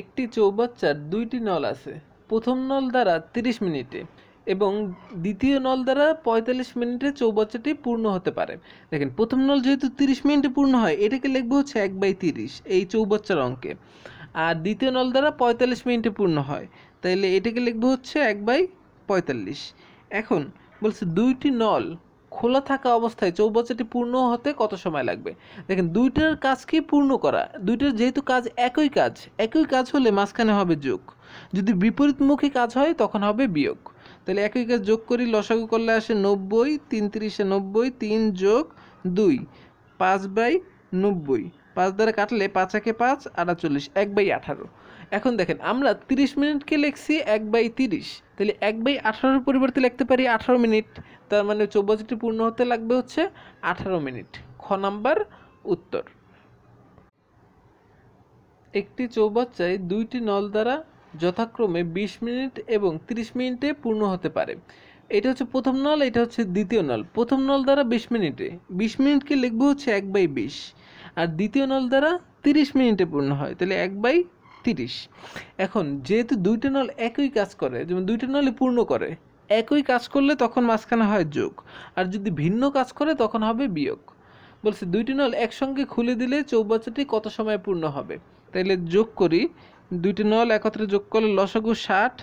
একটি চৌবাচ্চার দুইটি নল আছে প্রথম নল দ্বারা তিরিশ মিনিটে এবং দ্বিতীয় নল দ্বারা পঁয়তাল্লিশ মিনিটে চৌবাচ্চাটি পূর্ণ হতে পারে দেখেন প্রথম নল যেহেতু তিরিশ মিনিটে পূর্ণ হয় এটাকে লিখবো হচ্ছে এক বাই তিরিশ এই চৌবাচ্চার অঙ্কে আর দ্বিতীয় নল দ্বারা পঁয়তাল্লিশ মিনিটে পূর্ণ হয় তাইলে এটাকে লিখবো হচ্ছে এক বাই পঁয়তাল্লিশ এখন বলছে দুইটি নল খোলা থাকা অবস্থায় চৌবাচ্চাটি পূর্ণ হতে কত সময় লাগবে দেখেন দুইটার কাজকে পূর্ণ করা দুইটার যেহেতু কাজ একই কাজ একই কাজ হলে মাঝখানে হবে যোগ যদি বিপরীতমুখী কাজ হয় তখন হবে বিয়োগ তাহলে একই কাজ যোগ করি লসাগু করলে আসে নব্বই তিন তিরিশে নব্বই তিন যোগ দুই পাঁচ বাই নব্বই পাঁচ দ্বারা কাটলে পাঁচ একে পাঁচ আটাচল্লিশ এক বাই আঠারো এখন দেখেন আমরা তিরিশ মিনিটকে লিখছি এক বাই তিরিশ তাহলে এক বাই আঠারোর পরিবর্তে লিখতে পারি আঠারো মিনিট তার মানে চৌবাচ্চাটি পূর্ণ হতে লাগবে হচ্ছে আঠারো মিনিট খ নাম্বার উত্তর একটি চৌবাচ্চায় দুইটি নল দ্বারা যথাক্রমে বিশ মিনিট এবং তিরিশ মিনিটে পূর্ণ হতে পারে এটা হচ্ছে প্রথম নল এটা হচ্ছে দ্বিতীয় নল প্রথম নল দ্বারা বিশ মিনিটে বিশ মিনিটকে লিখবো হচ্ছে এক বাই বিশ আর দ্বিতীয় নল দ্বারা তিরিশ মিনিটে পূর্ণ হয় তাহলে এক বাই তিরিশ এখন যেহেতু দুইটা নল একই কাজ করে যেমন দুইটা নলই পূর্ণ করে একই কাজ করলে তখন মাঝখানে হয় যোগ আর যদি ভিন্ন কাজ করে তখন হবে বিয়োগ বলছে দুইটি নল একসঙ্গে খুলে দিলে চৌবাচ্চাটি কত সময় পূর্ণ হবে তাইলে যোগ করি দুইটি নল একত্রে যোগ করলে লসগু ষাট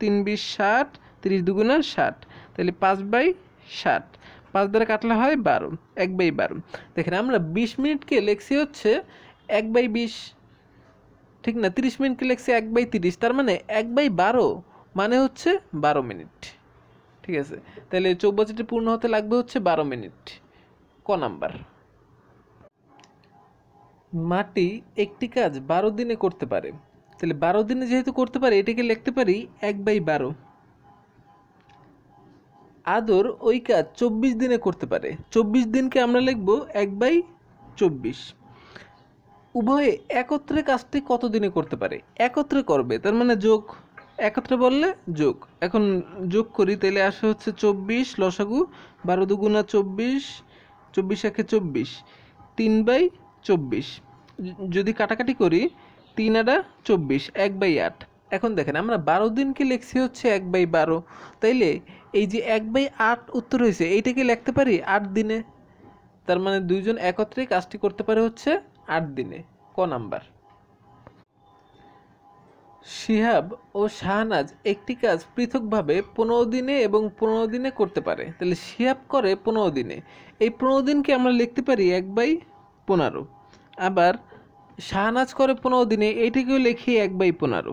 তিন বিশ ষাট তিরিশ দুগুণা ষাট তাহলে পাঁচ বাই ষাট পাঁচ দ্বারা কাটলে হয় বারো এক বাই বারো দেখেন আমরা বিশ মিনিটকে লেখছি হচ্ছে এক বাই বিশ ঠিক না তিরিশ মিনিটকে লেখছে এক বাই তিরিশ তার মানে এক বাই বারো মানে হচ্ছে বারো মিনিট ঠিক আছে তাহলে চৌবাচ্চাটি পূর্ণ হতে লাগবে হচ্ছে বারো মিনিট ক নাম্বার মাটি একটি কাজ বারো দিনে করতে পারে তাহলে বারো দিনে যেহেতু করতে পারে এটাকে লিখতে পারি এক বাই বারো আদর ওই কাজ চব্বিশ দিনে করতে পারে চব্বিশ দিনকে আমরা লিখবো এক বাই চব্বিশ উভয়ে একত্রে কাজটি কতদিনে করতে পারে একত্রে করবে তার মানে যোগ একত্রে বললে যোগ এখন যোগ করি তাহলে আসে হচ্ছে চব্বিশ লসাগু বারো দুগুণা চব্বিশ চব্বিশ একে চব্বিশ তিন বাই চব্বিশ যদি কাটাকাটি করি তিন আটা চব্বিশ এক বাই আট এখন দেখেন আমরা বারো দিনকে লিখছি হচ্ছে এক বাই বারো তাইলে এই যে এক বাই আট উত্তর হয়েছে এইটাকে লিখতে পারি আট দিনে তার মানে দুইজন একত্রে কাজটি করতে পারে হচ্ছে আট দিনে ক নাম্বার শিহাব ও শাহনাজ একটি কাজ পৃথকভাবে পনেরো দিনে এবং পনেরো দিনে করতে পারে তাহলে শিহাব করে পনেরো দিনে এই পনেরো দিনকে আমরা লিখতে পারি এক বাই পনেরো আবার শাহনাজ করে পনেরো দিনে এইটিকেও লিখি এক বাই পনেরো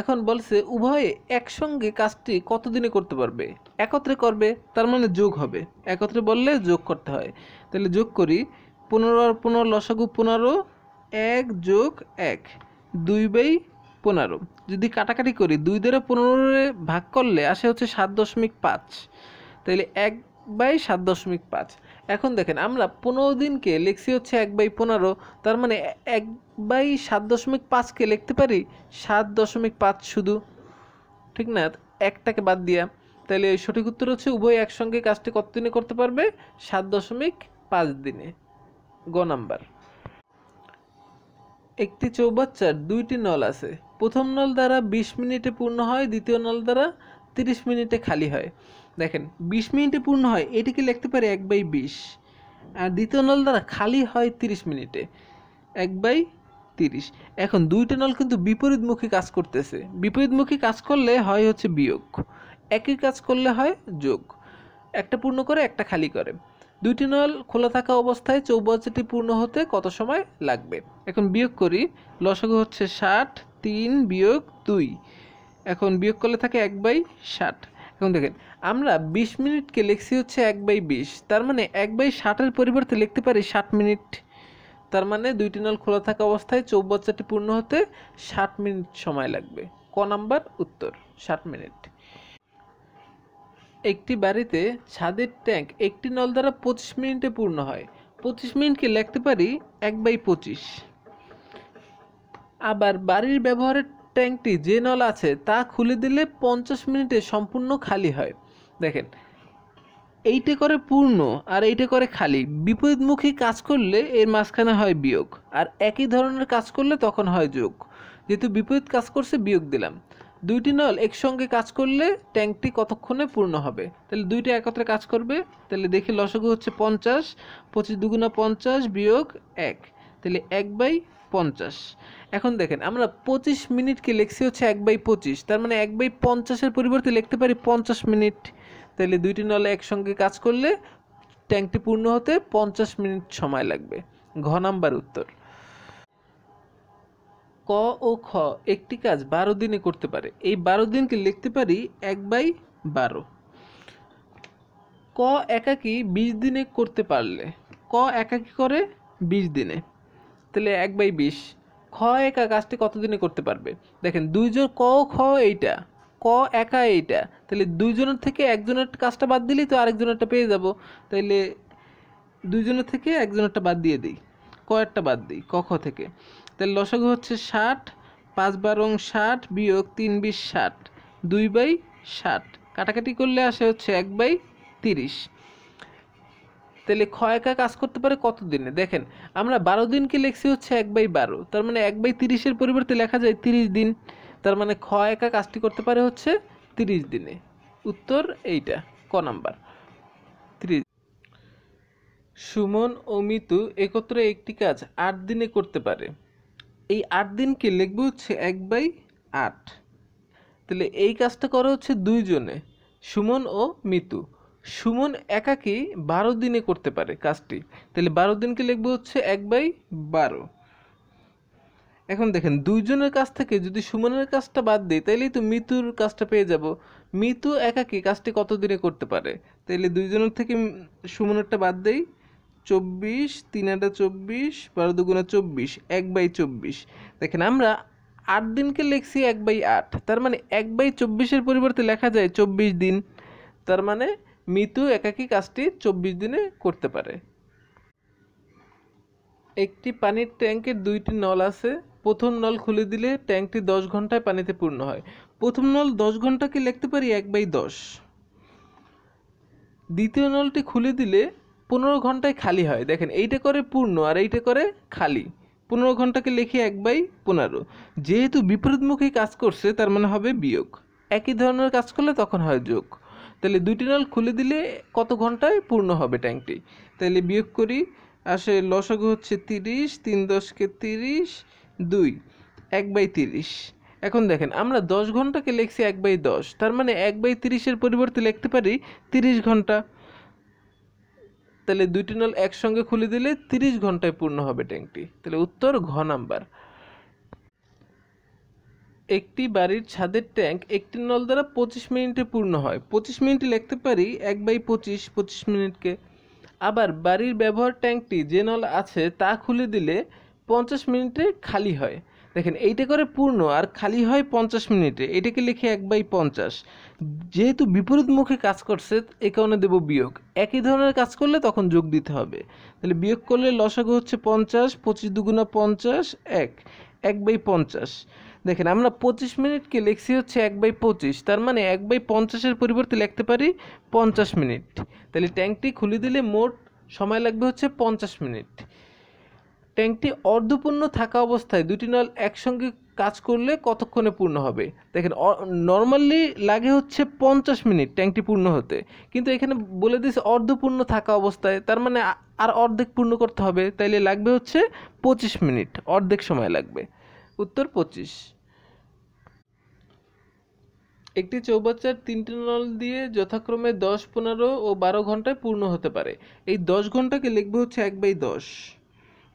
এখন বলছে উভয়ে একসঙ্গে কাজটি কতদিনে করতে পারবে একত্রে করবে তার মানে যোগ হবে একত্রে বললে যোগ করতে হয় তাহলে যোগ করি পনেরো আর পনেরো লসাগু পনেরো এক যোগ এক দুই বাই পনেরো যদি কাটাকাটি করি দুই দ্বারা পনেরোরে ভাগ করলে আসে হচ্ছে সাত দশমিক পাঁচ তাহলে এক বাই সাত দশমিক পাঁচ এখন দেখেন আমরা পনেরো দিনকে লিখছি হচ্ছে এক বাই পনেরো তার মানে এক বাই সাত দশমিক পাঁচকে লিখতে পারি সাত দশমিক পাঁচ শুধু ঠিক না একটাকে বাদ দিয়া তাহলে সঠিক উত্তর হচ্ছে উভয় একসঙ্গে কাজটি কতদিনে করতে পারবে সাত দশমিক পাঁচ দিনে গ নাম্বার একটি চৌবাচ্চার দুইটি নল আছে প্রথম নল দ্বারা বিশ মিনিটে পূর্ণ হয় দ্বিতীয় নল দ্বারা তিরিশ মিনিটে খালি হয় দেখেন বিশ মিনিটে পূর্ণ হয় এটিকে লিখতে পারে এক বাই বিশ আর দ্বিতীয় নল দ্বারা খালি হয় তিরিশ মিনিটে এক বাই তিরিশ এখন দুইটা নল কিন্তু বিপরীতমুখী কাজ করতেছে বিপরীতমুখী কাজ করলে হয় হচ্ছে বিয়োগ একই কাজ করলে হয় যোগ একটা পূর্ণ করে একটা খালি করে দুইটি নল খোলা থাকা অবস্থায় চৌবাচ্চাটি পূর্ণ হতে কত সময় লাগবে এখন বিয়োগ করি লসগু হচ্ছে ষাট তিন বিয়োগ দুই এখন বিয়োগ করলে থাকে এক বাই ষাট এখন দেখেন আমরা বিশ মিনিটকে লিখছি হচ্ছে এক বাই বিশ তার মানে এক বাই ষাটের পরিবর্তে লিখতে পারি ষাট মিনিট তার মানে দুইটি নল খোলা থাকা অবস্থায় চৌবাচ্চাটি পূর্ণ হতে ষাট মিনিট সময় লাগবে ক নাম্বার উত্তর ষাট মিনিট একটি বাড়িতে ছাদের ট্যাঙ্ক একটি নল দ্বারা পঁচিশ মিনিটে পূর্ণ হয় পঁচিশ মিনিটকে লিখতে পারি এক বাই পঁচিশ আবার বাড়ির ব্যবহারের ট্যাঙ্কটি যে নল আছে তা খুলে দিলে পঞ্চাশ মিনিটে সম্পূর্ণ খালি হয় দেখেন এইটা করে পূর্ণ আর এইটা করে খালি বিপরীতমুখী কাজ করলে এর মাঝখানে হয় বিয়োগ আর একই ধরনের কাজ করলে তখন হয় যোগ যেহেতু বিপরীত কাজ করছে বিয়োগ দিলাম দুইটি নল একসঙ্গে কাজ করলে ট্যাঙ্কটি কতক্ষণে পূর্ণ হবে তাহলে দুইটি একত্রে কাজ করবে তাহলে দেখি লসগু হচ্ছে পঞ্চাশ পঁচিশ দুগুণা পঞ্চাশ বিয়োগ এক তাহলে এক বাই পঞ্চাশ এখন দেখেন আমরা পঁচিশ মিনিটকে লিখছি হচ্ছে এক বাই পঁচিশ তার মানে এক বাই পঞ্চাশের পরিবর্তে লিখতে পারি পঞ্চাশ মিনিট তাহলে দুইটি নলে একসঙ্গে কাজ করলে ট্যাঙ্কটি পূর্ণ হতে পঞ্চাশ মিনিট সময় লাগবে ঘ নাম্বার উত্তর ক ও খ একটি কাজ বারো দিনে করতে পারে এই বারো দিনকে লিখতে পারি এক বাই বারো ক একাকি বিশ দিনে করতে পারলে ক একাকি করে বিশ দিনে তাহলে এক বাই বিশ খ একা কাজটি কত দিনে করতে পারবে দেখেন দুইজন ক খ এইটা ক একা এইটা তাহলে দুইজনের থেকে একজনের কাজটা বাদ দিলেই তো আরেকজনেরটা পেয়ে যাব তাইলে দুইজনের থেকে একজনেরটা বাদ দিয়ে দিই ক একটা বাদ দিই ক খ থেকে তাহলে লসাগু হচ্ছে ষাট পাঁচ বারং ষাট বিয়োগ তিন বিশ ষাট দুই বাই ষাট কাটাকাটি করলে আসে হচ্ছে এক বাই তিরিশ তাহলে ক্ষয়কা কাজ করতে পারে কত দিনে দেখেন আমরা বারো দিনকে লেখছি হচ্ছে এক বাই বারো তার মানে এক বাই তিরিশের পরিবর্তে লেখা যায় তিরিশ দিন তার মানে ক্ষয়কা কাজটি করতে পারে হচ্ছে তিরিশ দিনে উত্তর এইটা ক নাম্বার তিরিশ সুমন ও মিতু একত্রে একটি কাজ আট দিনে করতে পারে এই আট দিনকে লিখবো হচ্ছে এক বাই আট তাহলে এই কাজটা করা হচ্ছে দুইজনে সুমন ও মিতু সুমন একাকি বারো দিনে করতে পারে কাজটি তাহলে বারো দিনকে লিখবো হচ্ছে এক বাই বারো এখন দেখেন দুইজনের কাছ থেকে যদি সুমনের কাজটা বাদ দিই তাহলেই তো মিতুর কাজটা পেয়ে যাব মিতু একাকি কাজটি কত দিনে করতে পারে তাহলে দুইজনের থেকে সুমনেরটা বাদ দেই চব্বিশ তিন আটা চব্বিশ বারো দুগুণা চব্বিশ এক বাই চব্বিশ দেখেন আমরা আট দিনকে লিখছি এক বাই আট তার মানে এক বাই চব্বিশের পরিবর্তে লেখা যায় চব্বিশ দিন তার মানে মৃত্যু একাকী কাজটি চব্বিশ দিনে করতে পারে একটি পানির ট্যাঙ্কের দুইটি নল আছে প্রথম নল খুলে দিলে ট্যাঙ্কটি দশ ঘন্টায় পানিতে পূর্ণ হয় প্রথম নল দশ ঘন্টাকে লিখতে পারি এক বাই দশ দ্বিতীয় নলটি খুলে দিলে পনেরো ঘন্টায় খালি হয় দেখেন এইটা করে পূর্ণ আর এইটা করে খালি পনেরো ঘন্টাকে লিখি এক বাই পনেরো যেহেতু বিপরীতমুখী কাজ করছে তার মানে হবে বিয়োগ একই ধরনের কাজ করলে তখন হয় যোগ তাহলে দুইটি নল খুলে দিলে কত ঘন্টায় পূর্ণ হবে ট্যাঙ্কটি তাহলে বিয়োগ করি আসে লসগু হচ্ছে তিরিশ তিন দশকে তিরিশ দুই এক বাই তিরিশ এখন দেখেন আমরা দশ ঘন্টাকে লিখছি এক বাই দশ তার মানে এক বাই তিরিশের পরিবর্তে লিখতে পারি তিরিশ ঘন্টা তাহলে দুইটি নল একসঙ্গে খুলে দিলে তিরিশ ঘন্টায় পূর্ণ হবে ট্যাঙ্কটি তাহলে উত্তর ঘ নাম্বার একটি বাড়ির ছাদের ট্যাঙ্ক একটি নল দ্বারা পঁচিশ মিনিটে পূর্ণ হয় পঁচিশ মিনিটে লিখতে পারি এক বাই পঁচিশ পঁচিশ মিনিটকে আবার বাড়ির ব্যবহার ট্যাঙ্কটি যে নল আছে তা খুলে দিলে পঞ্চাশ মিনিটে খালি হয় দেখেন এইটা করে পূর্ণ আর খালি হয় পঞ্চাশ মিনিটে এটাকে লিখে এক বাই পঞ্চাশ যেহেতু বিপরীত মুখে কাজ করছে এ কারণে দেবো বিয়োগ একই ধরনের কাজ করলে তখন যোগ দিতে হবে তাহলে বিয়োগ করলে লসাগু হচ্ছে পঞ্চাশ পঁচিশ দুগুণা পঞ্চাশ এক এক বাই পঞ্চাশ দেখেন আমরা পঁচিশ মিনিটকে লিখছি হচ্ছে এক বাই পঁচিশ তার মানে এক বাই পঞ্চাশের পরিবর্তে লিখতে পারি পঞ্চাশ মিনিট তাহলে ট্যাঙ্কটি খুলে দিলে মোট সময় লাগবে হচ্ছে পঞ্চাশ মিনিট ট্যাঙ্কটি অর্ধপূর্ণ থাকা অবস্থায় দুটি নল একসঙ্গে কাজ করলে কতক্ষণে পূর্ণ হবে দেখেন নর্মালি লাগে হচ্ছে পঞ্চাশ মিনিট ট্যাঙ্কটি পূর্ণ হতে কিন্তু এখানে বলে দিয়েছে অর্ধপূর্ণ থাকা অবস্থায় তার মানে আর অর্ধেক পূর্ণ করতে হবে তাইলে লাগবে হচ্ছে পঁচিশ মিনিট অর্ধেক সময় লাগবে উত্তর পঁচিশ একটি চৌবাচ্চার তিনটি নল দিয়ে যথাক্রমে দশ পনেরো ও বারো ঘন্টায় পূর্ণ হতে পারে এই দশ ঘন্টাকে লিখবে হচ্ছে এক বাই দশ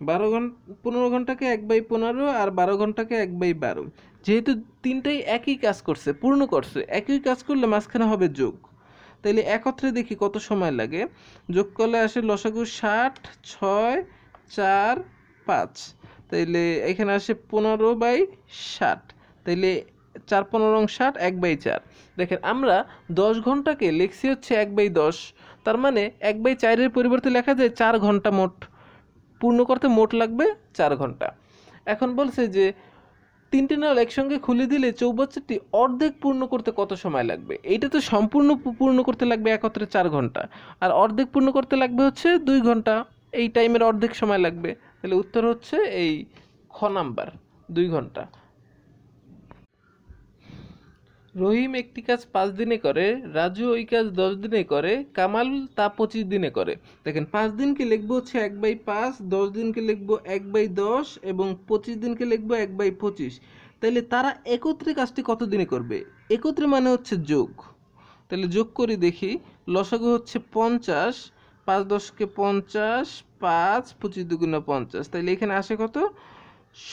বারো ঘন্টা পনেরো ঘন্টাকে এক বাই পনেরো আর বারো ঘন্টাকে এক বাই বারো যেহেতু তিনটাই একই কাজ করছে পূর্ণ করছে একই কাজ করলে মাঝখানে হবে যোগ তাইলে একত্রে দেখি কত সময় লাগে যোগ করলে আসে লসাগু ষাট ছয় চার পাঁচ তাইলে এখানে আসে পনেরো বাই ষাট তাইলে চার পনেরো ষাট এক বাই চার দেখেন আমরা দশ ঘন্টাকে লেখছি হচ্ছে এক বাই দশ তার মানে এক বাই চারের পরিবর্তে লেখা যায় চার ঘন্টা মোট পূর্ণ করতে মোট লাগবে চার ঘন্টা এখন বলছে যে তিনটি নল একসঙ্গে খুলে দিলে চৌবাচ্চাটি অর্ধেক পূর্ণ করতে কত সময় লাগবে এইটা তো সম্পূর্ণ পূর্ণ করতে লাগবে একত্রে চার ঘন্টা আর অর্ধেক পূর্ণ করতে লাগবে হচ্ছে দুই ঘন্টা এই টাইমের অর্ধেক সময় লাগবে তাহলে উত্তর হচ্ছে এই খ নাম্বার দুই ঘন্টা রহিম একটি কাজ পাঁচ দিনে করে রাজু ওই কাজ দশ দিনে করে কামাল তা পঁচিশ দিনে করে দেখেন পাঁচ দিনকে লিখবো হচ্ছে এক বাই পাঁচ দশ দিনকে লিখবো এক বাই দশ এবং পঁচিশ দিনকে লিখবো এক বাই পঁচিশ তাহলে তারা একত্রে কাজটি কত দিনে করবে একত্রে মানে হচ্ছে যোগ তাহলে যোগ করি দেখি লসাগু হচ্ছে পঞ্চাশ পাঁচ দশকে পঞ্চাশ পাঁচ পঁচিশ দুগুণ পঞ্চাশ তাহলে এখানে আসে কত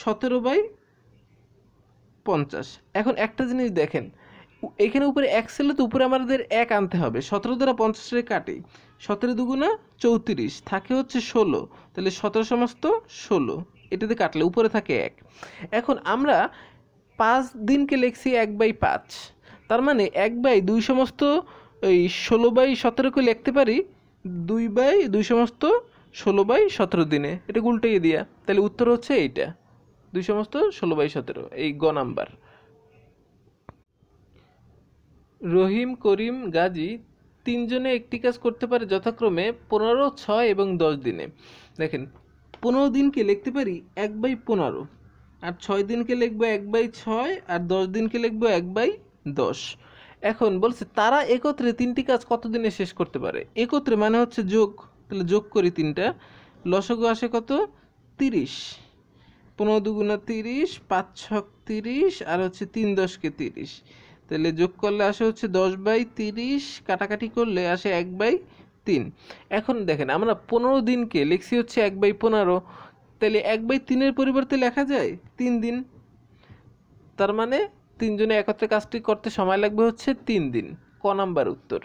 সতেরো বাই পঞ্চাশ এখন একটা জিনিস দেখেন এখানে উপরে এক সেলে তো উপরে আমাদের এক আনতে হবে সতেরো দ্বারা রে কাটে সতেরো দুগুণা চৌত্রিশ থাকে হচ্ছে ষোলো তাহলে সতেরো সমস্ত ষোলো এটাতে কাটলে উপরে থাকে এক এখন আমরা পাঁচ দিনকে লেখছি এক বাই পাঁচ তার মানে এক বাই দুই সমস্ত এই ষোলো বাই সতেরোকে লিখতে পারি দুই বাই দুই সমস্ত ষোলো বাই সতেরো দিনে এটা উল্টাই দিয়া তাহলে উত্তর হচ্ছে এইটা দুই সমস্ত ষোলো বাই সতেরো এই গ নাম্বার রহিম করিম গাজী তিনজনে একটি কাজ করতে পারে যথাক্রমে পনেরো ছয় এবং দশ দিনে দেখেন পনেরো দিনকে লিখতে পারি এক বাই পনেরো আর ছয় দিনকে লিখবো এক বাই ছয় আর দশ দিনকে লিখবো এক বাই দশ এখন বলছে তারা একত্রে তিনটি কাজ কত দিনে শেষ করতে পারে একত্রে মানে হচ্ছে যোগ তাহলে যোগ করি তিনটা লসক আসে কত তিরিশ পনেরো দুগুণা তিরিশ পাঁচ ছক তিরিশ আর হচ্ছে তিন দশকে তিরিশ তাহলে যোগ করলে আসে হচ্ছে দশ বাই তিরিশ কাটাকাটি করলে আসে এক বাই তিন এখন দেখেন আমরা পনেরো দিনকে লিখছি হচ্ছে এক বাই পনেরো তাহলে এক বাই তিনের পরিবর্তে লেখা যায় তিন দিন তার মানে তিনজনে একত্রে কাজটি করতে সময় লাগবে হচ্ছে তিন দিন ক নাম্বার উত্তর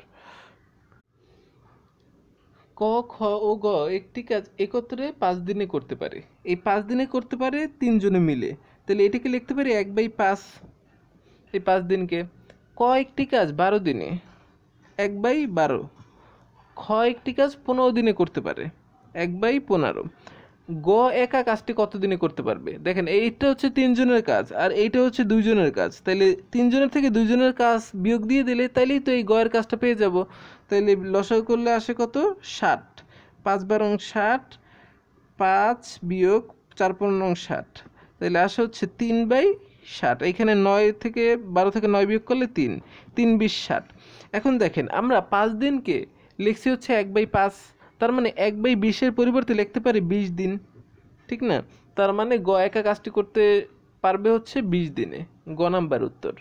ক খ ও গ একটি কাজ একত্রে পাঁচ দিনে করতে পারে এই পাঁচ দিনে করতে পারে তিনজনে মিলে তাহলে এটাকে লিখতে পারি এক বাই পাঁচ এই পাঁচ দিনকে ক একটি কাজ বারো দিনে এক বাই বারো খ একটি কাজ পনেরো দিনে করতে পারে এক বাই পনেরো গ একা কাজটি কতদিনে করতে পারবে দেখেন এইটা হচ্ছে তিনজনের কাজ আর এইটা হচ্ছে দুইজনের কাজ তাইলে তিনজনের থেকে দুইজনের কাজ বিয়োগ দিয়ে দিলে তাইলেই তো এই গয়ের কাজটা পেয়ে যাব তাইলে লসায় করলে আসে কত ষাট পাঁচ অং ষাট পাঁচ বিয়োগ চার পনেরো অং ষাট তাহলে আসে হচ্ছে তিন বাই ষাট এখানে নয় থেকে বারো থেকে নয় বিয়োগ করলে তিন তিন বিশ ষাট এখন দেখেন আমরা পাঁচ দিনকে লিখছি হচ্ছে এক বাই পাঁচ তার মানে এক বাই বিশের পরিবর্তে লিখতে পারি বিশ দিন ঠিক না তার মানে গ একা কাজটি করতে পারবে হচ্ছে বিশ দিনে গ নাম্বার উত্তর